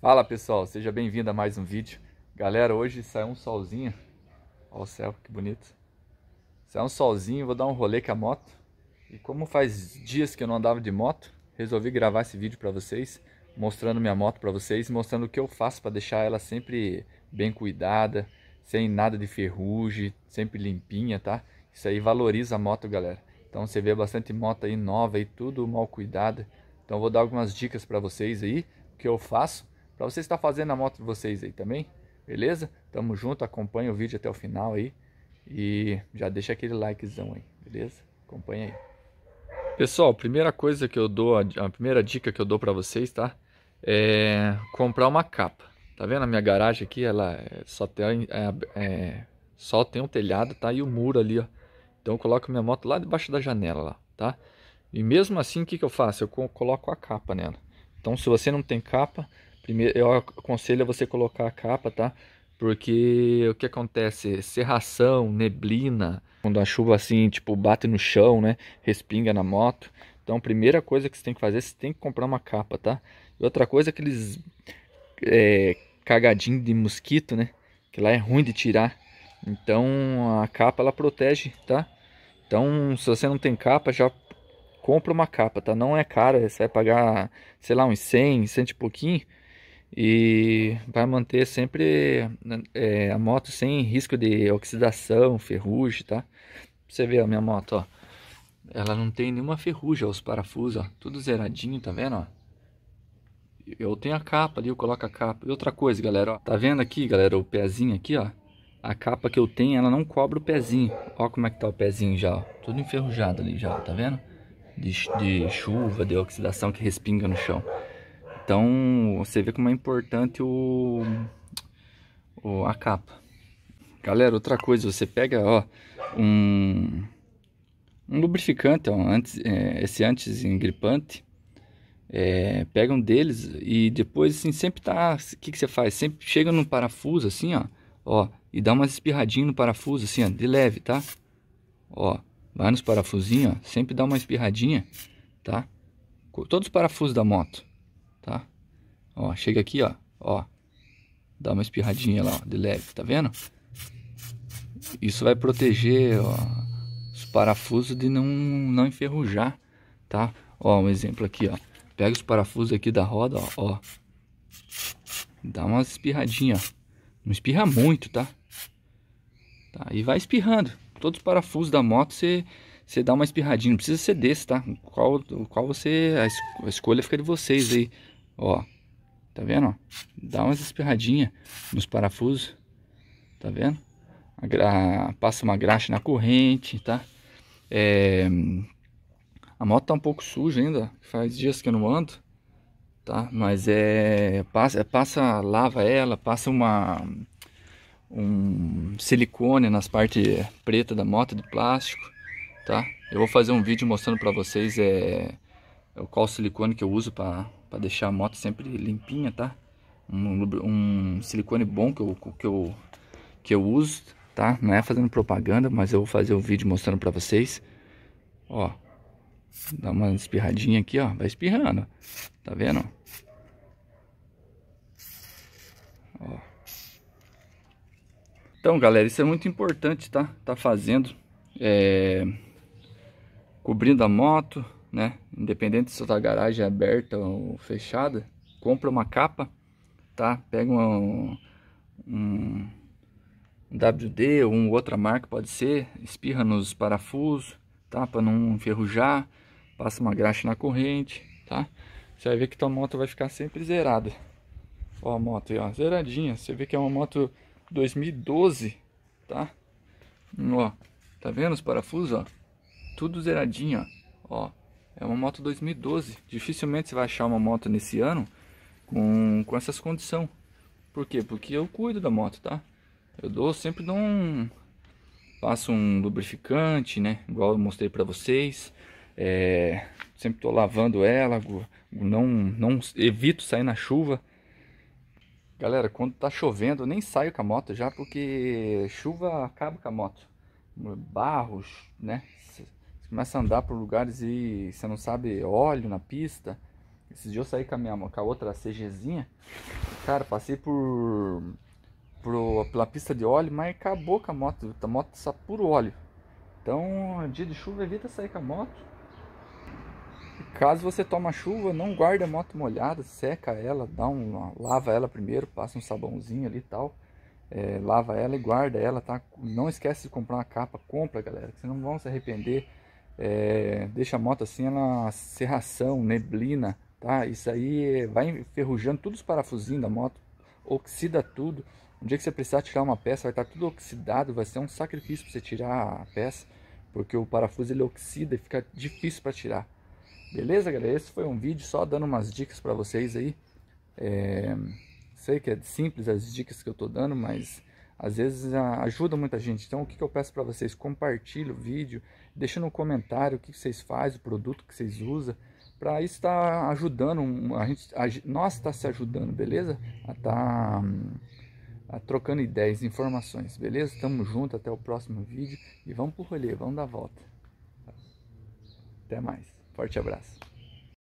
Fala pessoal, seja bem-vindo a mais um vídeo. Galera, hoje saiu um solzinho. Olha o céu, que bonito. Saiu um solzinho, vou dar um rolê com a moto. E como faz dias que eu não andava de moto, resolvi gravar esse vídeo para vocês, mostrando minha moto para vocês, mostrando o que eu faço para deixar ela sempre bem cuidada, sem nada de ferrugem, sempre limpinha, tá? Isso aí valoriza a moto, galera. Então você vê bastante moto aí nova e tudo mal cuidada. Então vou dar algumas dicas para vocês aí, o que eu faço para você estar fazendo a moto de vocês aí também, beleza? Tamo junto, acompanha o vídeo até o final aí e já deixa aquele likezão aí, beleza? Acompanha aí. Pessoal, primeira coisa que eu dou, a primeira dica que eu dou para vocês, tá? É comprar uma capa. Tá vendo a minha garagem aqui? Ela é, só tem, é, é, só tem um telhado, tá? E o um muro ali, ó. Então eu coloco minha moto lá debaixo da janela lá, tá? E mesmo assim, o que, que eu faço? Eu coloco a capa nela. Então se você não tem capa, Primeiro, eu aconselho você colocar a capa, tá? Porque o que acontece? Serração, neblina, quando a chuva assim, tipo, bate no chão, né? Respinga na moto. Então, a primeira coisa que você tem que fazer, você tem que comprar uma capa, tá? E outra coisa, é aqueles é, cagadinho de mosquito, né? Que lá é ruim de tirar. Então, a capa, ela protege, tá? Então, se você não tem capa, já compra uma capa, tá? Não é cara, você vai pagar, sei lá, uns 100, 100 e pouquinho e vai manter sempre é, a moto sem risco de oxidação, ferrugem, tá? Você vê a minha moto, ó. Ela não tem nenhuma ferrugem, ó, os parafusos, ó, tudo zeradinho, tá vendo, ó? Eu tenho a capa ali, eu coloco a capa. E outra coisa, galera, ó, tá vendo aqui, galera, o pezinho aqui, ó? A capa que eu tenho, ela não cobre o pezinho. Ó como é que tá o pezinho já, ó. Tudo enferrujado ali já, ó, tá vendo? De, de chuva, de oxidação que respinga no chão. Então você vê como é importante o, o a capa. Galera, outra coisa, você pega ó, um, um lubrificante, ó, antes, é, esse antes engripante, é, pega um deles e depois assim, sempre tá, o que, que você faz? Sempre chega no parafuso assim, ó, ó, e dá uma espirradinha no parafuso assim, ó, de leve, tá? Ó, vai nos parafusinhos, ó, sempre dá uma espirradinha, tá? Todos os parafusos da moto. Ó, chega aqui, ó. Ó. Dá uma espirradinha lá, ó, de leve, tá vendo? Isso vai proteger ó, os parafusos de não, não enferrujar, tá? Ó, um exemplo aqui, ó. Pega os parafusos aqui da roda, ó. ó. Dá uma espirradinha, ó. Não espirra muito, tá? tá? E vai espirrando. Todos os parafusos da moto você você dá uma espirradinha, não precisa ser desse, tá? Qual, qual você. A, escolha fica de vocês aí. Ó, Tá vendo? Dá umas espirradinhas nos parafusos. Tá vendo? Gra... Passa uma graxa na corrente, tá? É... A moto tá um pouco suja ainda. Faz dias que eu não ando. Tá? Mas é... Passa, é, passa lava ela, passa uma... Um silicone nas partes preta da moto, de plástico, tá? Eu vou fazer um vídeo mostrando pra vocês é, é qual silicone que eu uso para para deixar a moto sempre limpinha, tá? Um, um, silicone bom que eu, que, eu, que eu uso, tá? Não é fazendo propaganda, mas eu vou fazer um vídeo mostrando pra vocês. Ó, dá uma espirradinha aqui, ó, vai espirrando, tá vendo? Ó. Então, galera, isso é muito importante, tá? Tá fazendo, é... cobrindo a moto, né? Independente se a garagem é aberta ou fechada, compra uma capa, tá? Pega um, um WD ou uma outra marca pode ser, espirra nos parafusos, tá? Para não enferrujar, passa uma graxa na corrente, tá? Você vai ver que tua moto vai ficar sempre zerada. Ó a moto aí, ó, zeradinha. Você vê que é uma moto 2012, tá? Ó, tá vendo os parafusos, ó? Tudo zeradinho, ó. Ó, é uma moto 2012. Dificilmente você vai achar uma moto nesse ano com, com essas condições. Por quê? Porque eu cuido da moto, tá? Eu dou, sempre dou um... Passo um lubrificante, né? Igual eu mostrei pra vocês. É, sempre tô lavando ela. Não, não evito sair na chuva. Galera, quando tá chovendo, eu nem saio com a moto já, porque chuva acaba com a moto. Barros, né? começa a andar por lugares e você não sabe óleo na pista. Esses dias eu saí com a minha com a outra CGzinha. Cara, passei por, por pela pista de óleo, mas acabou com a moto. A moto só puro óleo. Então, dia de chuva, evita sair com a moto. Caso você toma chuva, não guarde a moto molhada, seca ela, dá uma, lava ela primeiro, passa um sabãozinho ali e tal. É, lava ela e guarda ela, tá? Não esquece de comprar uma capa, compra, galera, que vocês não vão se arrepender é, deixa a moto assim, ela é serração, neblina, tá? Isso aí vai enferrujando todos os parafusinhos da moto, oxida tudo. Um dia que você precisar tirar uma peça, vai estar tudo oxidado, vai ser um sacrifício para você tirar a peça, porque o parafuso ele oxida e fica difícil para tirar. Beleza, galera? Esse foi um vídeo só dando umas dicas para vocês aí. É... Sei que é simples as dicas que eu tô dando, mas às vezes ajuda muita gente. Então, o que, eu peço para vocês? Compartilhe o vídeo, deixa no comentário o que, que vocês fazem, o produto que vocês usam, para isso estar tá ajudando, a gente, a, nós está se ajudando, beleza? A tá a, trocando ideias, informações, beleza? Tamo junto, até o próximo vídeo e vamos pro rolê, vamos dar volta. Até mais, forte abraço.